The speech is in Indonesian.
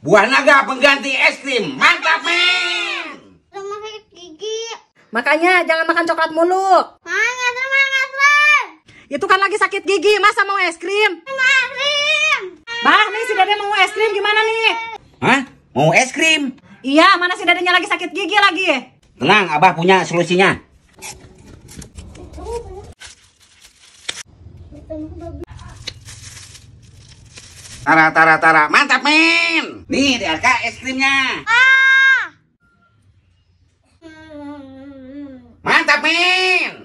Buah naga pengganti es krim. Mantap, men. Rumah sakit gigi. Makanya jangan makan coklat mulu. Semangat, semangat, Bang. Itu kan lagi sakit gigi, masa mau es krim? Mau es krim. Bang, nih si Dede mau es krim gimana nih? Hah? Mau es krim? Iya, mana si dadenya lagi sakit gigi lagi? Tenang, Abah punya solusinya. Tara, tara, tara. Mantap, men. Nih, DRK es krimnya. Ah. Mantap, men.